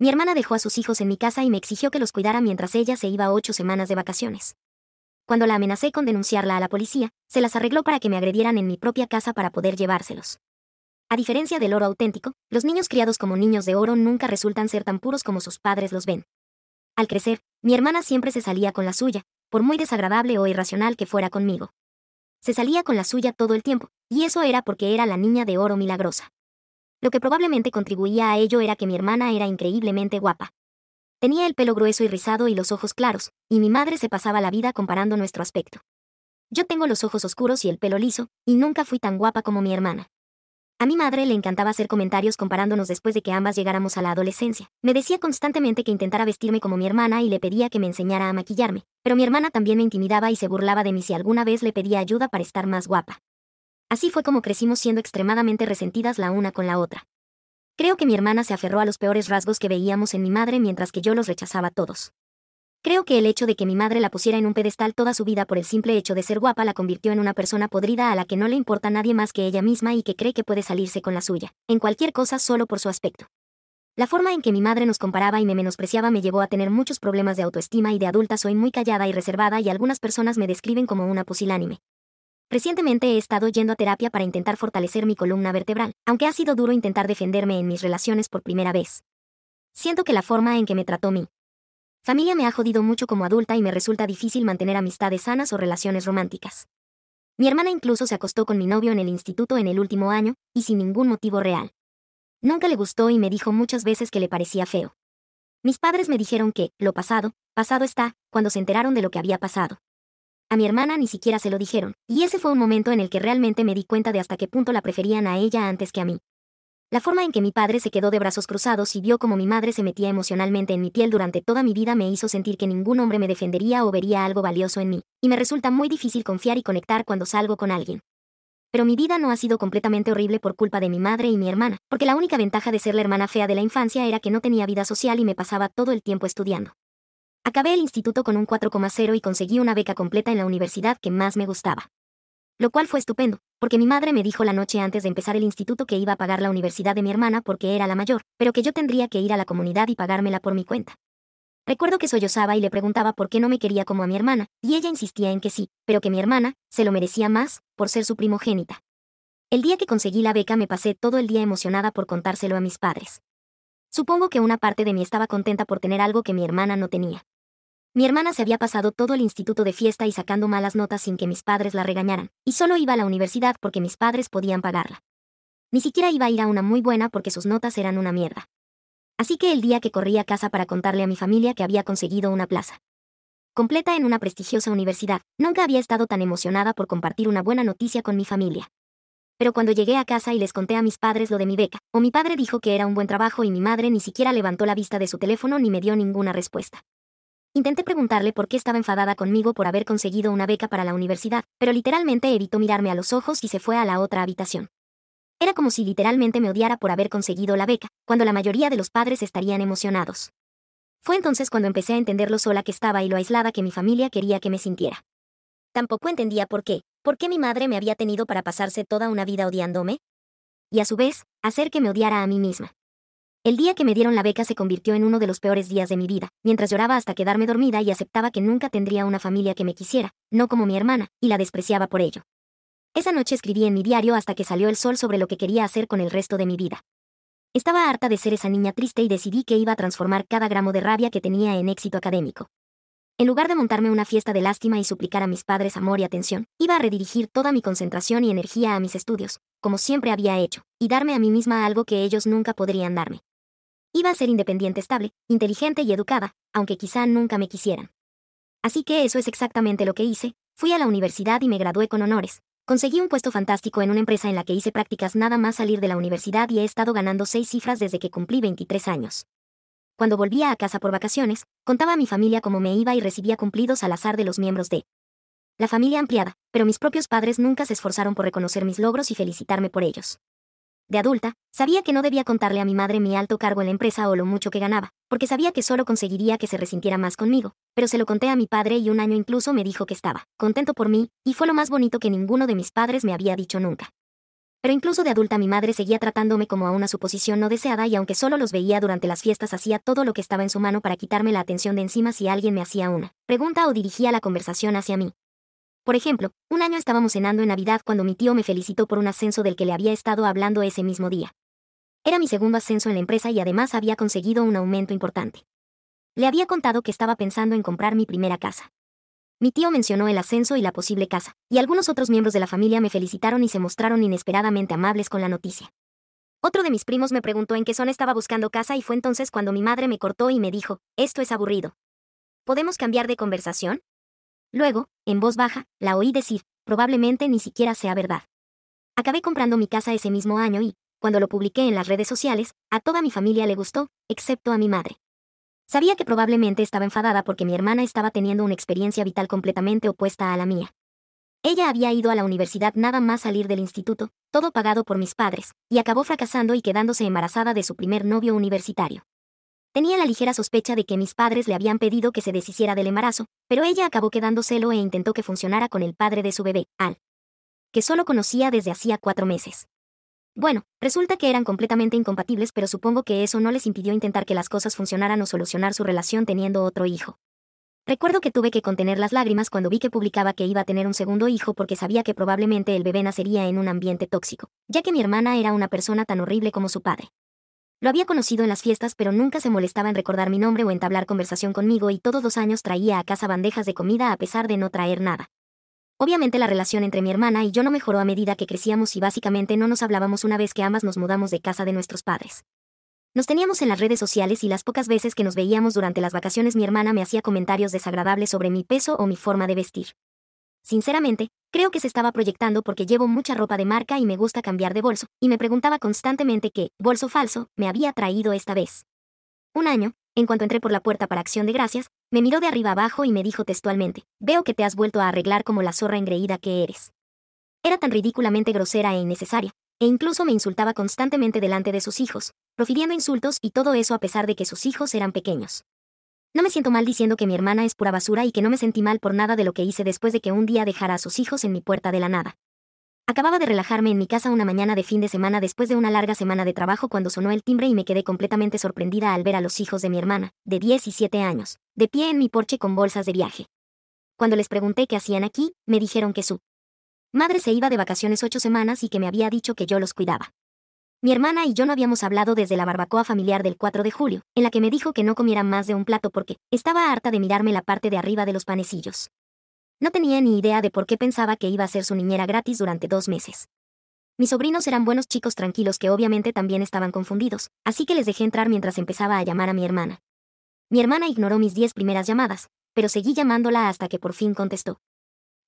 Mi hermana dejó a sus hijos en mi casa y me exigió que los cuidara mientras ella se iba ocho semanas de vacaciones. Cuando la amenacé con denunciarla a la policía, se las arregló para que me agredieran en mi propia casa para poder llevárselos. A diferencia del oro auténtico, los niños criados como niños de oro nunca resultan ser tan puros como sus padres los ven. Al crecer, mi hermana siempre se salía con la suya, por muy desagradable o irracional que fuera conmigo. Se salía con la suya todo el tiempo, y eso era porque era la niña de oro milagrosa. Lo que probablemente contribuía a ello era que mi hermana era increíblemente guapa. Tenía el pelo grueso y rizado y los ojos claros, y mi madre se pasaba la vida comparando nuestro aspecto. Yo tengo los ojos oscuros y el pelo liso, y nunca fui tan guapa como mi hermana. A mi madre le encantaba hacer comentarios comparándonos después de que ambas llegáramos a la adolescencia. Me decía constantemente que intentara vestirme como mi hermana y le pedía que me enseñara a maquillarme, pero mi hermana también me intimidaba y se burlaba de mí si alguna vez le pedía ayuda para estar más guapa. Así fue como crecimos siendo extremadamente resentidas la una con la otra. Creo que mi hermana se aferró a los peores rasgos que veíamos en mi madre mientras que yo los rechazaba todos. Creo que el hecho de que mi madre la pusiera en un pedestal toda su vida por el simple hecho de ser guapa la convirtió en una persona podrida a la que no le importa nadie más que ella misma y que cree que puede salirse con la suya, en cualquier cosa solo por su aspecto. La forma en que mi madre nos comparaba y me menospreciaba me llevó a tener muchos problemas de autoestima y de adulta soy muy callada y reservada y algunas personas me describen como una pusilánime, Recientemente he estado yendo a terapia para intentar fortalecer mi columna vertebral, aunque ha sido duro intentar defenderme en mis relaciones por primera vez. Siento que la forma en que me trató mi familia me ha jodido mucho como adulta y me resulta difícil mantener amistades sanas o relaciones románticas. Mi hermana incluso se acostó con mi novio en el instituto en el último año, y sin ningún motivo real. Nunca le gustó y me dijo muchas veces que le parecía feo. Mis padres me dijeron que, lo pasado, pasado está, cuando se enteraron de lo que había pasado. A mi hermana ni siquiera se lo dijeron, y ese fue un momento en el que realmente me di cuenta de hasta qué punto la preferían a ella antes que a mí. La forma en que mi padre se quedó de brazos cruzados y vio como mi madre se metía emocionalmente en mi piel durante toda mi vida me hizo sentir que ningún hombre me defendería o vería algo valioso en mí, y me resulta muy difícil confiar y conectar cuando salgo con alguien. Pero mi vida no ha sido completamente horrible por culpa de mi madre y mi hermana, porque la única ventaja de ser la hermana fea de la infancia era que no tenía vida social y me pasaba todo el tiempo estudiando. Acabé el instituto con un 4,0 y conseguí una beca completa en la universidad que más me gustaba. Lo cual fue estupendo, porque mi madre me dijo la noche antes de empezar el instituto que iba a pagar la universidad de mi hermana porque era la mayor, pero que yo tendría que ir a la comunidad y pagármela por mi cuenta. Recuerdo que sollozaba y le preguntaba por qué no me quería como a mi hermana, y ella insistía en que sí, pero que mi hermana se lo merecía más por ser su primogénita. El día que conseguí la beca me pasé todo el día emocionada por contárselo a mis padres. Supongo que una parte de mí estaba contenta por tener algo que mi hermana no tenía. Mi hermana se había pasado todo el instituto de fiesta y sacando malas notas sin que mis padres la regañaran, y solo iba a la universidad porque mis padres podían pagarla. Ni siquiera iba a ir a una muy buena porque sus notas eran una mierda. Así que el día que corrí a casa para contarle a mi familia que había conseguido una plaza completa en una prestigiosa universidad, nunca había estado tan emocionada por compartir una buena noticia con mi familia. Pero cuando llegué a casa y les conté a mis padres lo de mi beca, o mi padre dijo que era un buen trabajo y mi madre ni siquiera levantó la vista de su teléfono ni me dio ninguna respuesta. Intenté preguntarle por qué estaba enfadada conmigo por haber conseguido una beca para la universidad, pero literalmente evitó mirarme a los ojos y se fue a la otra habitación. Era como si literalmente me odiara por haber conseguido la beca, cuando la mayoría de los padres estarían emocionados. Fue entonces cuando empecé a entender lo sola que estaba y lo aislada que mi familia quería que me sintiera. Tampoco entendía por qué, por qué mi madre me había tenido para pasarse toda una vida odiándome, y a su vez, hacer que me odiara a mí misma. El día que me dieron la beca se convirtió en uno de los peores días de mi vida, mientras lloraba hasta quedarme dormida y aceptaba que nunca tendría una familia que me quisiera, no como mi hermana, y la despreciaba por ello. Esa noche escribí en mi diario hasta que salió el sol sobre lo que quería hacer con el resto de mi vida. Estaba harta de ser esa niña triste y decidí que iba a transformar cada gramo de rabia que tenía en éxito académico. En lugar de montarme una fiesta de lástima y suplicar a mis padres amor y atención, iba a redirigir toda mi concentración y energía a mis estudios, como siempre había hecho, y darme a mí misma algo que ellos nunca podrían darme. Iba a ser independiente, estable, inteligente y educada, aunque quizá nunca me quisieran. Así que eso es exactamente lo que hice, fui a la universidad y me gradué con honores. Conseguí un puesto fantástico en una empresa en la que hice prácticas nada más salir de la universidad y he estado ganando seis cifras desde que cumplí 23 años. Cuando volvía a casa por vacaciones, contaba a mi familia cómo me iba y recibía cumplidos al azar de los miembros de la familia ampliada, pero mis propios padres nunca se esforzaron por reconocer mis logros y felicitarme por ellos de adulta, sabía que no debía contarle a mi madre mi alto cargo en la empresa o lo mucho que ganaba, porque sabía que solo conseguiría que se resintiera más conmigo, pero se lo conté a mi padre y un año incluso me dijo que estaba contento por mí, y fue lo más bonito que ninguno de mis padres me había dicho nunca. Pero incluso de adulta mi madre seguía tratándome como a una suposición no deseada y aunque solo los veía durante las fiestas hacía todo lo que estaba en su mano para quitarme la atención de encima si alguien me hacía una pregunta o dirigía la conversación hacia mí, por ejemplo, un año estábamos cenando en Navidad cuando mi tío me felicitó por un ascenso del que le había estado hablando ese mismo día. Era mi segundo ascenso en la empresa y además había conseguido un aumento importante. Le había contado que estaba pensando en comprar mi primera casa. Mi tío mencionó el ascenso y la posible casa, y algunos otros miembros de la familia me felicitaron y se mostraron inesperadamente amables con la noticia. Otro de mis primos me preguntó en qué zona estaba buscando casa y fue entonces cuando mi madre me cortó y me dijo, esto es aburrido. ¿Podemos cambiar de conversación? Luego, en voz baja, la oí decir, probablemente ni siquiera sea verdad. Acabé comprando mi casa ese mismo año y, cuando lo publiqué en las redes sociales, a toda mi familia le gustó, excepto a mi madre. Sabía que probablemente estaba enfadada porque mi hermana estaba teniendo una experiencia vital completamente opuesta a la mía. Ella había ido a la universidad nada más salir del instituto, todo pagado por mis padres, y acabó fracasando y quedándose embarazada de su primer novio universitario. Tenía la ligera sospecha de que mis padres le habían pedido que se deshiciera del embarazo, pero ella acabó quedándoselo e intentó que funcionara con el padre de su bebé, Al, que solo conocía desde hacía cuatro meses. Bueno, resulta que eran completamente incompatibles, pero supongo que eso no les impidió intentar que las cosas funcionaran o solucionar su relación teniendo otro hijo. Recuerdo que tuve que contener las lágrimas cuando vi que publicaba que iba a tener un segundo hijo porque sabía que probablemente el bebé nacería en un ambiente tóxico, ya que mi hermana era una persona tan horrible como su padre. Lo había conocido en las fiestas, pero nunca se molestaba en recordar mi nombre o entablar conversación conmigo y todos los años traía a casa bandejas de comida a pesar de no traer nada. Obviamente la relación entre mi hermana y yo no mejoró a medida que crecíamos y básicamente no nos hablábamos una vez que ambas nos mudamos de casa de nuestros padres. Nos teníamos en las redes sociales y las pocas veces que nos veíamos durante las vacaciones mi hermana me hacía comentarios desagradables sobre mi peso o mi forma de vestir. Sinceramente, creo que se estaba proyectando porque llevo mucha ropa de marca y me gusta cambiar de bolso, y me preguntaba constantemente qué bolso falso me había traído esta vez. Un año, en cuanto entré por la puerta para acción de gracias, me miró de arriba abajo y me dijo textualmente, veo que te has vuelto a arreglar como la zorra engreída que eres. Era tan ridículamente grosera e innecesaria, e incluso me insultaba constantemente delante de sus hijos, profiriendo insultos y todo eso a pesar de que sus hijos eran pequeños. No me siento mal diciendo que mi hermana es pura basura y que no me sentí mal por nada de lo que hice después de que un día dejara a sus hijos en mi puerta de la nada. Acababa de relajarme en mi casa una mañana de fin de semana después de una larga semana de trabajo cuando sonó el timbre y me quedé completamente sorprendida al ver a los hijos de mi hermana, de 17 años, de pie en mi porche con bolsas de viaje. Cuando les pregunté qué hacían aquí, me dijeron que su madre se iba de vacaciones ocho semanas y que me había dicho que yo los cuidaba. Mi hermana y yo no habíamos hablado desde la barbacoa familiar del 4 de julio, en la que me dijo que no comiera más de un plato porque estaba harta de mirarme la parte de arriba de los panecillos. No tenía ni idea de por qué pensaba que iba a ser su niñera gratis durante dos meses. Mis sobrinos eran buenos chicos tranquilos que obviamente también estaban confundidos, así que les dejé entrar mientras empezaba a llamar a mi hermana. Mi hermana ignoró mis diez primeras llamadas, pero seguí llamándola hasta que por fin contestó.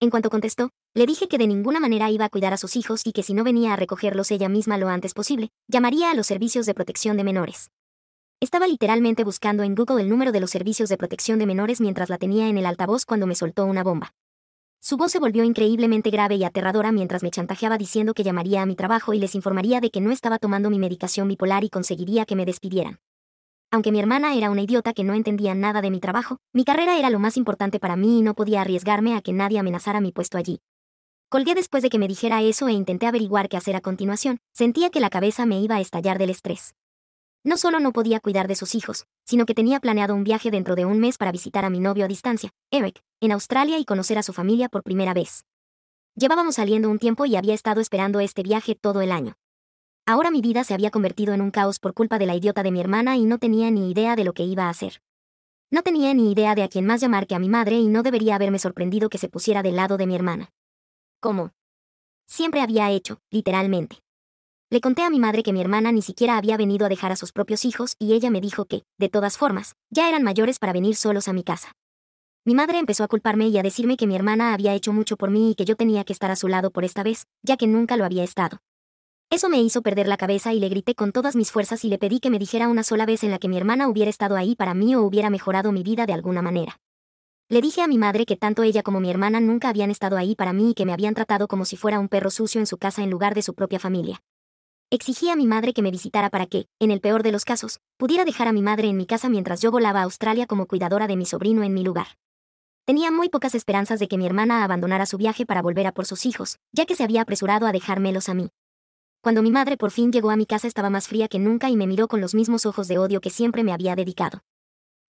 En cuanto contestó, le dije que de ninguna manera iba a cuidar a sus hijos y que si no venía a recogerlos ella misma lo antes posible, llamaría a los servicios de protección de menores. Estaba literalmente buscando en Google el número de los servicios de protección de menores mientras la tenía en el altavoz cuando me soltó una bomba. Su voz se volvió increíblemente grave y aterradora mientras me chantajeaba diciendo que llamaría a mi trabajo y les informaría de que no estaba tomando mi medicación bipolar y conseguiría que me despidieran. Aunque mi hermana era una idiota que no entendía nada de mi trabajo, mi carrera era lo más importante para mí y no podía arriesgarme a que nadie amenazara mi puesto allí. Colgué después de que me dijera eso e intenté averiguar qué hacer a continuación, sentía que la cabeza me iba a estallar del estrés. No solo no podía cuidar de sus hijos, sino que tenía planeado un viaje dentro de un mes para visitar a mi novio a distancia, Eric, en Australia y conocer a su familia por primera vez. Llevábamos saliendo un tiempo y había estado esperando este viaje todo el año. Ahora mi vida se había convertido en un caos por culpa de la idiota de mi hermana y no tenía ni idea de lo que iba a hacer. No tenía ni idea de a quién más llamar que a mi madre y no debería haberme sorprendido que se pusiera del lado de mi hermana. Como siempre había hecho, literalmente. Le conté a mi madre que mi hermana ni siquiera había venido a dejar a sus propios hijos y ella me dijo que, de todas formas, ya eran mayores para venir solos a mi casa. Mi madre empezó a culparme y a decirme que mi hermana había hecho mucho por mí y que yo tenía que estar a su lado por esta vez, ya que nunca lo había estado. Eso me hizo perder la cabeza y le grité con todas mis fuerzas y le pedí que me dijera una sola vez en la que mi hermana hubiera estado ahí para mí o hubiera mejorado mi vida de alguna manera. Le dije a mi madre que tanto ella como mi hermana nunca habían estado ahí para mí y que me habían tratado como si fuera un perro sucio en su casa en lugar de su propia familia. Exigí a mi madre que me visitara para que, en el peor de los casos, pudiera dejar a mi madre en mi casa mientras yo volaba a Australia como cuidadora de mi sobrino en mi lugar. Tenía muy pocas esperanzas de que mi hermana abandonara su viaje para volver a por sus hijos, ya que se había apresurado a dejármelos a mí. Cuando mi madre por fin llegó a mi casa estaba más fría que nunca y me miró con los mismos ojos de odio que siempre me había dedicado.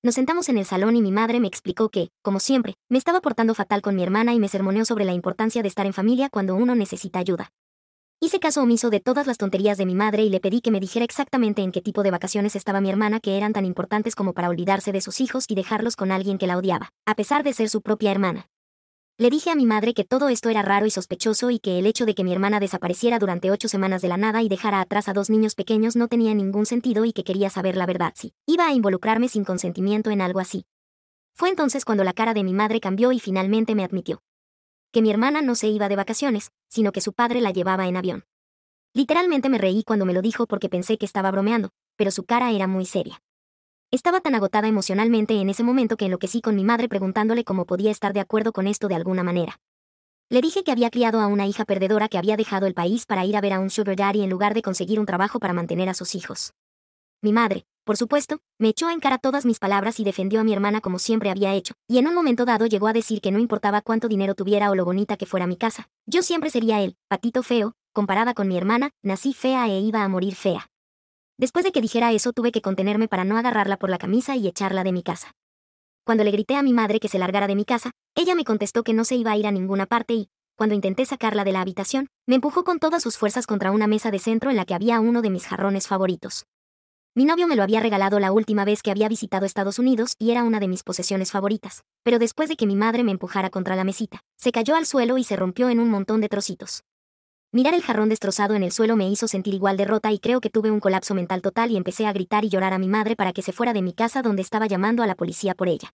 Nos sentamos en el salón y mi madre me explicó que, como siempre, me estaba portando fatal con mi hermana y me sermoneó sobre la importancia de estar en familia cuando uno necesita ayuda. Hice caso omiso de todas las tonterías de mi madre y le pedí que me dijera exactamente en qué tipo de vacaciones estaba mi hermana que eran tan importantes como para olvidarse de sus hijos y dejarlos con alguien que la odiaba, a pesar de ser su propia hermana. Le dije a mi madre que todo esto era raro y sospechoso y que el hecho de que mi hermana desapareciera durante ocho semanas de la nada y dejara atrás a dos niños pequeños no tenía ningún sentido y que quería saber la verdad si iba a involucrarme sin consentimiento en algo así. Fue entonces cuando la cara de mi madre cambió y finalmente me admitió. Que mi hermana no se iba de vacaciones, sino que su padre la llevaba en avión. Literalmente me reí cuando me lo dijo porque pensé que estaba bromeando, pero su cara era muy seria. Estaba tan agotada emocionalmente en ese momento que enloquecí con mi madre preguntándole cómo podía estar de acuerdo con esto de alguna manera. Le dije que había criado a una hija perdedora que había dejado el país para ir a ver a un sugar daddy en lugar de conseguir un trabajo para mantener a sus hijos. Mi madre, por supuesto, me echó en cara todas mis palabras y defendió a mi hermana como siempre había hecho, y en un momento dado llegó a decir que no importaba cuánto dinero tuviera o lo bonita que fuera mi casa, yo siempre sería él, patito feo, comparada con mi hermana, nací fea e iba a morir fea. Después de que dijera eso tuve que contenerme para no agarrarla por la camisa y echarla de mi casa. Cuando le grité a mi madre que se largara de mi casa, ella me contestó que no se iba a ir a ninguna parte y, cuando intenté sacarla de la habitación, me empujó con todas sus fuerzas contra una mesa de centro en la que había uno de mis jarrones favoritos. Mi novio me lo había regalado la última vez que había visitado Estados Unidos y era una de mis posesiones favoritas, pero después de que mi madre me empujara contra la mesita, se cayó al suelo y se rompió en un montón de trocitos. Mirar el jarrón destrozado en el suelo me hizo sentir igual derrota y creo que tuve un colapso mental total y empecé a gritar y llorar a mi madre para que se fuera de mi casa donde estaba llamando a la policía por ella.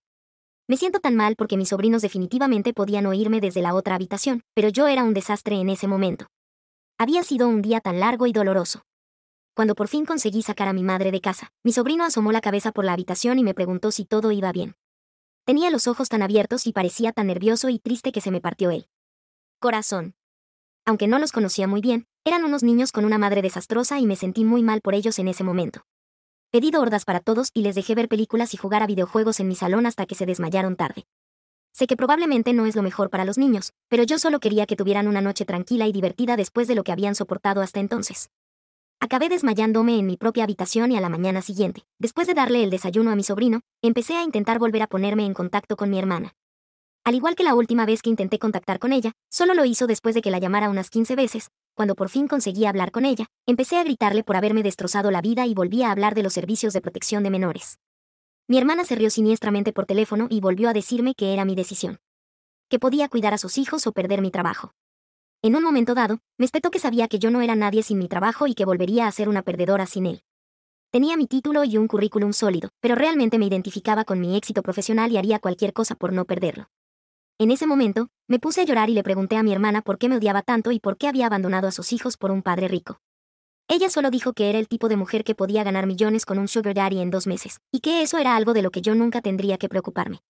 Me siento tan mal porque mis sobrinos definitivamente podían oírme desde la otra habitación, pero yo era un desastre en ese momento. Había sido un día tan largo y doloroso. Cuando por fin conseguí sacar a mi madre de casa, mi sobrino asomó la cabeza por la habitación y me preguntó si todo iba bien. Tenía los ojos tan abiertos y parecía tan nervioso y triste que se me partió él. Corazón aunque no los conocía muy bien, eran unos niños con una madre desastrosa y me sentí muy mal por ellos en ese momento. Pedí hordas para todos y les dejé ver películas y jugar a videojuegos en mi salón hasta que se desmayaron tarde. Sé que probablemente no es lo mejor para los niños, pero yo solo quería que tuvieran una noche tranquila y divertida después de lo que habían soportado hasta entonces. Acabé desmayándome en mi propia habitación y a la mañana siguiente, después de darle el desayuno a mi sobrino, empecé a intentar volver a ponerme en contacto con mi hermana, al igual que la última vez que intenté contactar con ella, solo lo hizo después de que la llamara unas 15 veces. Cuando por fin conseguí hablar con ella, empecé a gritarle por haberme destrozado la vida y volví a hablar de los servicios de protección de menores. Mi hermana se rió siniestramente por teléfono y volvió a decirme que era mi decisión. Que podía cuidar a sus hijos o perder mi trabajo. En un momento dado, me espetó que sabía que yo no era nadie sin mi trabajo y que volvería a ser una perdedora sin él. Tenía mi título y un currículum sólido, pero realmente me identificaba con mi éxito profesional y haría cualquier cosa por no perderlo. En ese momento, me puse a llorar y le pregunté a mi hermana por qué me odiaba tanto y por qué había abandonado a sus hijos por un padre rico. Ella solo dijo que era el tipo de mujer que podía ganar millones con un sugar daddy en dos meses, y que eso era algo de lo que yo nunca tendría que preocuparme.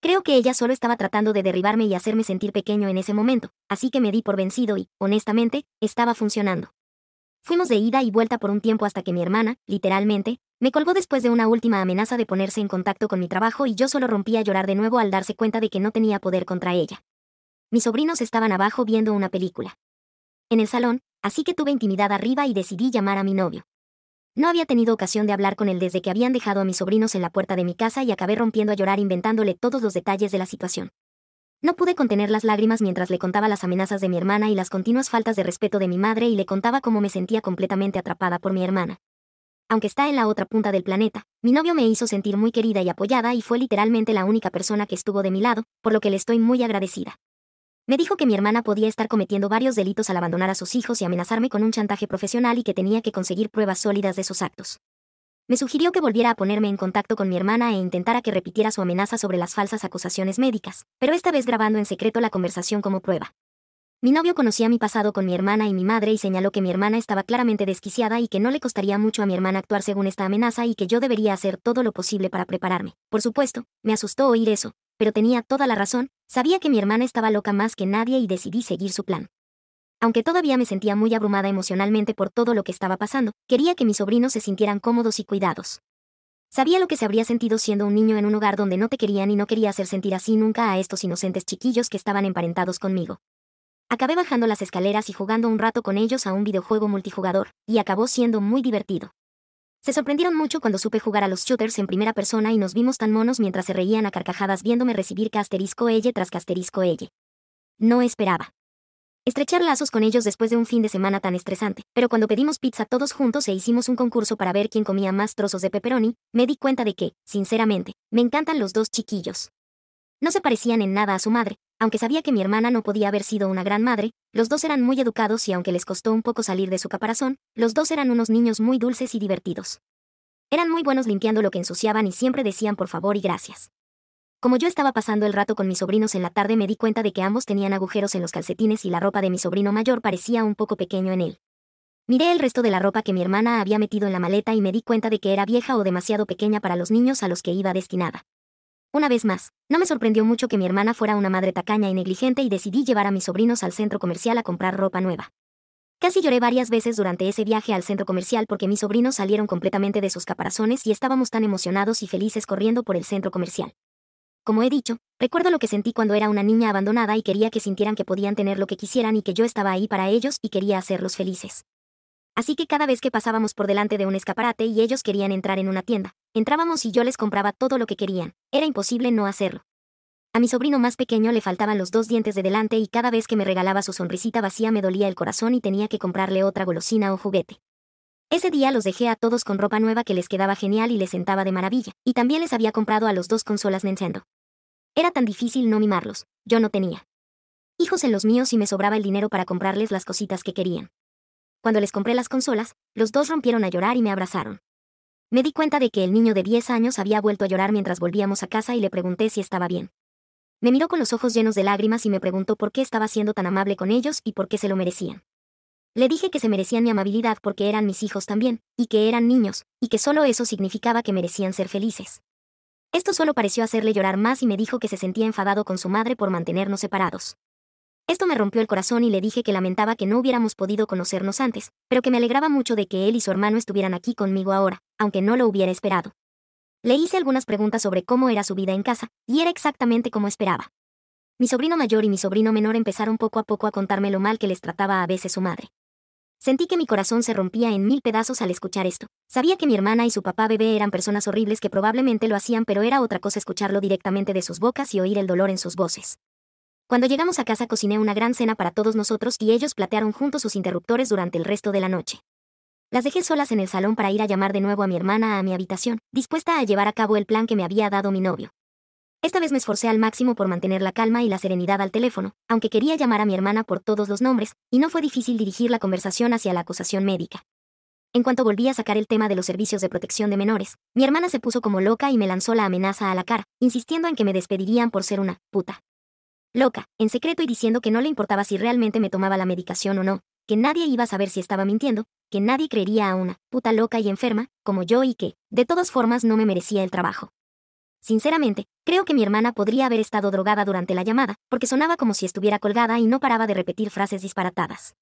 Creo que ella solo estaba tratando de derribarme y hacerme sentir pequeño en ese momento, así que me di por vencido y, honestamente, estaba funcionando. Fuimos de ida y vuelta por un tiempo hasta que mi hermana, literalmente, me colgó después de una última amenaza de ponerse en contacto con mi trabajo y yo solo rompí a llorar de nuevo al darse cuenta de que no tenía poder contra ella. Mis sobrinos estaban abajo viendo una película. En el salón, así que tuve intimidad arriba y decidí llamar a mi novio. No había tenido ocasión de hablar con él desde que habían dejado a mis sobrinos en la puerta de mi casa y acabé rompiendo a llorar inventándole todos los detalles de la situación. No pude contener las lágrimas mientras le contaba las amenazas de mi hermana y las continuas faltas de respeto de mi madre y le contaba cómo me sentía completamente atrapada por mi hermana aunque está en la otra punta del planeta. Mi novio me hizo sentir muy querida y apoyada y fue literalmente la única persona que estuvo de mi lado, por lo que le estoy muy agradecida. Me dijo que mi hermana podía estar cometiendo varios delitos al abandonar a sus hijos y amenazarme con un chantaje profesional y que tenía que conseguir pruebas sólidas de sus actos. Me sugirió que volviera a ponerme en contacto con mi hermana e intentara que repitiera su amenaza sobre las falsas acusaciones médicas, pero esta vez grabando en secreto la conversación como prueba. Mi novio conocía mi pasado con mi hermana y mi madre y señaló que mi hermana estaba claramente desquiciada y que no le costaría mucho a mi hermana actuar según esta amenaza y que yo debería hacer todo lo posible para prepararme. Por supuesto, me asustó oír eso, pero tenía toda la razón, sabía que mi hermana estaba loca más que nadie y decidí seguir su plan. Aunque todavía me sentía muy abrumada emocionalmente por todo lo que estaba pasando, quería que mis sobrinos se sintieran cómodos y cuidados. Sabía lo que se habría sentido siendo un niño en un hogar donde no te querían y no quería hacer sentir así nunca a estos inocentes chiquillos que estaban emparentados conmigo. Acabé bajando las escaleras y jugando un rato con ellos a un videojuego multijugador, y acabó siendo muy divertido. Se sorprendieron mucho cuando supe jugar a los shooters en primera persona y nos vimos tan monos mientras se reían a carcajadas viéndome recibir casterisco ella tras casterisco ella No esperaba. Estrechar lazos con ellos después de un fin de semana tan estresante, pero cuando pedimos pizza todos juntos e hicimos un concurso para ver quién comía más trozos de pepperoni, me di cuenta de que, sinceramente, me encantan los dos chiquillos. No se parecían en nada a su madre, aunque sabía que mi hermana no podía haber sido una gran madre, los dos eran muy educados y aunque les costó un poco salir de su caparazón, los dos eran unos niños muy dulces y divertidos. Eran muy buenos limpiando lo que ensuciaban y siempre decían por favor y gracias. Como yo estaba pasando el rato con mis sobrinos en la tarde me di cuenta de que ambos tenían agujeros en los calcetines y la ropa de mi sobrino mayor parecía un poco pequeño en él. Miré el resto de la ropa que mi hermana había metido en la maleta y me di cuenta de que era vieja o demasiado pequeña para los niños a los que iba destinada. Una vez más, no me sorprendió mucho que mi hermana fuera una madre tacaña y negligente y decidí llevar a mis sobrinos al centro comercial a comprar ropa nueva. Casi lloré varias veces durante ese viaje al centro comercial porque mis sobrinos salieron completamente de sus caparazones y estábamos tan emocionados y felices corriendo por el centro comercial. Como he dicho, recuerdo lo que sentí cuando era una niña abandonada y quería que sintieran que podían tener lo que quisieran y que yo estaba ahí para ellos y quería hacerlos felices. Así que cada vez que pasábamos por delante de un escaparate y ellos querían entrar en una tienda, entrábamos y yo les compraba todo lo que querían. Era imposible no hacerlo. A mi sobrino más pequeño le faltaban los dos dientes de delante y cada vez que me regalaba su sonrisita vacía me dolía el corazón y tenía que comprarle otra golosina o juguete. Ese día los dejé a todos con ropa nueva que les quedaba genial y les sentaba de maravilla, y también les había comprado a los dos consolas Nintendo. Era tan difícil no mimarlos, yo no tenía. Hijos en los míos y me sobraba el dinero para comprarles las cositas que querían cuando les compré las consolas, los dos rompieron a llorar y me abrazaron. Me di cuenta de que el niño de 10 años había vuelto a llorar mientras volvíamos a casa y le pregunté si estaba bien. Me miró con los ojos llenos de lágrimas y me preguntó por qué estaba siendo tan amable con ellos y por qué se lo merecían. Le dije que se merecían mi amabilidad porque eran mis hijos también, y que eran niños, y que solo eso significaba que merecían ser felices. Esto solo pareció hacerle llorar más y me dijo que se sentía enfadado con su madre por mantenernos separados. Esto me rompió el corazón y le dije que lamentaba que no hubiéramos podido conocernos antes, pero que me alegraba mucho de que él y su hermano estuvieran aquí conmigo ahora, aunque no lo hubiera esperado. Le hice algunas preguntas sobre cómo era su vida en casa, y era exactamente como esperaba. Mi sobrino mayor y mi sobrino menor empezaron poco a poco a contarme lo mal que les trataba a veces su madre. Sentí que mi corazón se rompía en mil pedazos al escuchar esto. Sabía que mi hermana y su papá bebé eran personas horribles que probablemente lo hacían, pero era otra cosa escucharlo directamente de sus bocas y oír el dolor en sus voces. Cuando llegamos a casa cociné una gran cena para todos nosotros y ellos platearon juntos sus interruptores durante el resto de la noche. Las dejé solas en el salón para ir a llamar de nuevo a mi hermana a mi habitación, dispuesta a llevar a cabo el plan que me había dado mi novio. Esta vez me esforcé al máximo por mantener la calma y la serenidad al teléfono, aunque quería llamar a mi hermana por todos los nombres, y no fue difícil dirigir la conversación hacia la acusación médica. En cuanto volví a sacar el tema de los servicios de protección de menores, mi hermana se puso como loca y me lanzó la amenaza a la cara, insistiendo en que me despedirían por ser una puta loca, en secreto y diciendo que no le importaba si realmente me tomaba la medicación o no, que nadie iba a saber si estaba mintiendo, que nadie creería a una puta loca y enferma, como yo y que, de todas formas, no me merecía el trabajo. Sinceramente, creo que mi hermana podría haber estado drogada durante la llamada, porque sonaba como si estuviera colgada y no paraba de repetir frases disparatadas.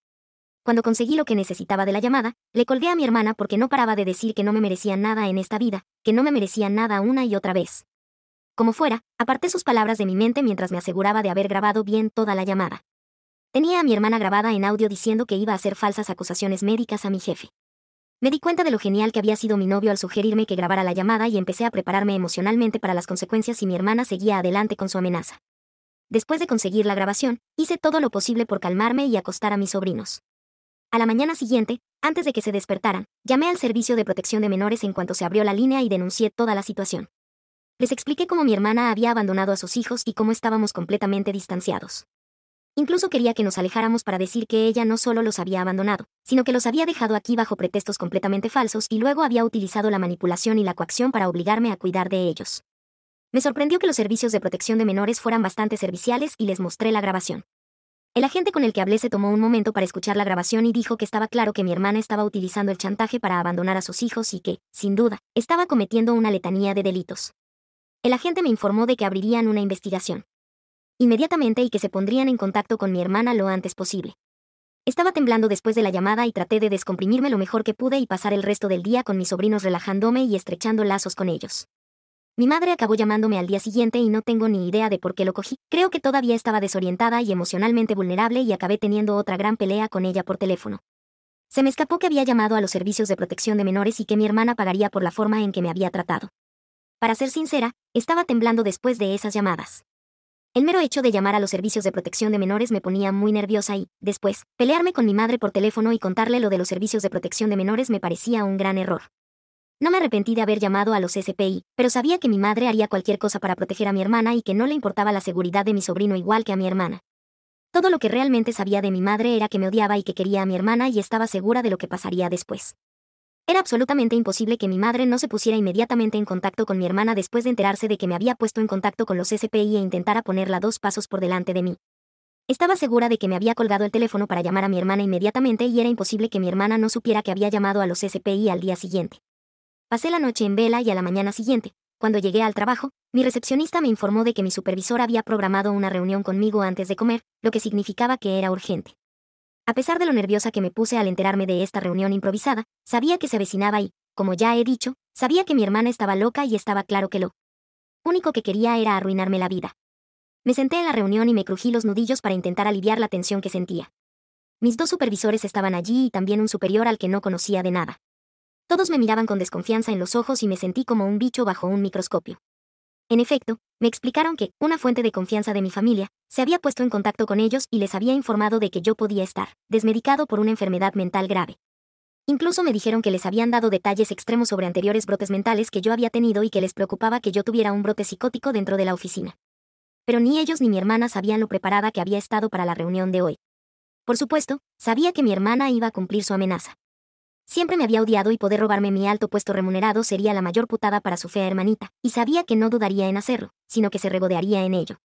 Cuando conseguí lo que necesitaba de la llamada, le colgué a mi hermana porque no paraba de decir que no me merecía nada en esta vida, que no me merecía nada una y otra vez. Como fuera, aparté sus palabras de mi mente mientras me aseguraba de haber grabado bien toda la llamada. Tenía a mi hermana grabada en audio diciendo que iba a hacer falsas acusaciones médicas a mi jefe. Me di cuenta de lo genial que había sido mi novio al sugerirme que grabara la llamada y empecé a prepararme emocionalmente para las consecuencias si mi hermana seguía adelante con su amenaza. Después de conseguir la grabación, hice todo lo posible por calmarme y acostar a mis sobrinos. A la mañana siguiente, antes de que se despertaran, llamé al Servicio de Protección de Menores en cuanto se abrió la línea y denuncié toda la situación. Les expliqué cómo mi hermana había abandonado a sus hijos y cómo estábamos completamente distanciados. Incluso quería que nos alejáramos para decir que ella no solo los había abandonado, sino que los había dejado aquí bajo pretextos completamente falsos y luego había utilizado la manipulación y la coacción para obligarme a cuidar de ellos. Me sorprendió que los servicios de protección de menores fueran bastante serviciales y les mostré la grabación. El agente con el que hablé se tomó un momento para escuchar la grabación y dijo que estaba claro que mi hermana estaba utilizando el chantaje para abandonar a sus hijos y que, sin duda, estaba cometiendo una letanía de delitos el agente me informó de que abrirían una investigación. Inmediatamente y que se pondrían en contacto con mi hermana lo antes posible. Estaba temblando después de la llamada y traté de descomprimirme lo mejor que pude y pasar el resto del día con mis sobrinos relajándome y estrechando lazos con ellos. Mi madre acabó llamándome al día siguiente y no tengo ni idea de por qué lo cogí. Creo que todavía estaba desorientada y emocionalmente vulnerable y acabé teniendo otra gran pelea con ella por teléfono. Se me escapó que había llamado a los servicios de protección de menores y que mi hermana pagaría por la forma en que me había tratado. Para ser sincera, estaba temblando después de esas llamadas. El mero hecho de llamar a los servicios de protección de menores me ponía muy nerviosa y, después, pelearme con mi madre por teléfono y contarle lo de los servicios de protección de menores me parecía un gran error. No me arrepentí de haber llamado a los SPI, pero sabía que mi madre haría cualquier cosa para proteger a mi hermana y que no le importaba la seguridad de mi sobrino igual que a mi hermana. Todo lo que realmente sabía de mi madre era que me odiaba y que quería a mi hermana y estaba segura de lo que pasaría después. Era absolutamente imposible que mi madre no se pusiera inmediatamente en contacto con mi hermana después de enterarse de que me había puesto en contacto con los SPI e intentara ponerla dos pasos por delante de mí. Estaba segura de que me había colgado el teléfono para llamar a mi hermana inmediatamente y era imposible que mi hermana no supiera que había llamado a los SPI al día siguiente. Pasé la noche en vela y a la mañana siguiente, cuando llegué al trabajo, mi recepcionista me informó de que mi supervisor había programado una reunión conmigo antes de comer, lo que significaba que era urgente. A pesar de lo nerviosa que me puse al enterarme de esta reunión improvisada, sabía que se avecinaba y, como ya he dicho, sabía que mi hermana estaba loca y estaba claro que lo único que quería era arruinarme la vida. Me senté en la reunión y me crují los nudillos para intentar aliviar la tensión que sentía. Mis dos supervisores estaban allí y también un superior al que no conocía de nada. Todos me miraban con desconfianza en los ojos y me sentí como un bicho bajo un microscopio. En efecto, me explicaron que una fuente de confianza de mi familia se había puesto en contacto con ellos y les había informado de que yo podía estar desmedicado por una enfermedad mental grave. Incluso me dijeron que les habían dado detalles extremos sobre anteriores brotes mentales que yo había tenido y que les preocupaba que yo tuviera un brote psicótico dentro de la oficina. Pero ni ellos ni mi hermana sabían lo preparada que había estado para la reunión de hoy. Por supuesto, sabía que mi hermana iba a cumplir su amenaza. Siempre me había odiado y poder robarme mi alto puesto remunerado sería la mayor putada para su fea hermanita, y sabía que no dudaría en hacerlo, sino que se regodearía en ello.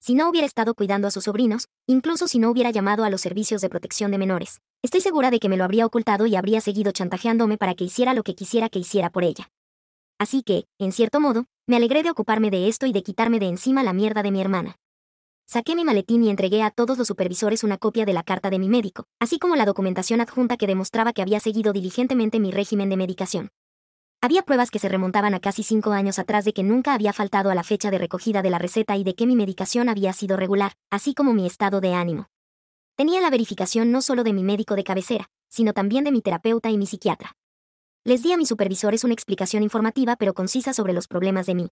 Si no hubiera estado cuidando a sus sobrinos, incluso si no hubiera llamado a los servicios de protección de menores, estoy segura de que me lo habría ocultado y habría seguido chantajeándome para que hiciera lo que quisiera que hiciera por ella. Así que, en cierto modo, me alegré de ocuparme de esto y de quitarme de encima la mierda de mi hermana. Saqué mi maletín y entregué a todos los supervisores una copia de la carta de mi médico, así como la documentación adjunta que demostraba que había seguido diligentemente mi régimen de medicación. Había pruebas que se remontaban a casi cinco años atrás de que nunca había faltado a la fecha de recogida de la receta y de que mi medicación había sido regular, así como mi estado de ánimo. Tenía la verificación no solo de mi médico de cabecera, sino también de mi terapeuta y mi psiquiatra. Les di a mis supervisores una explicación informativa pero concisa sobre los problemas de mí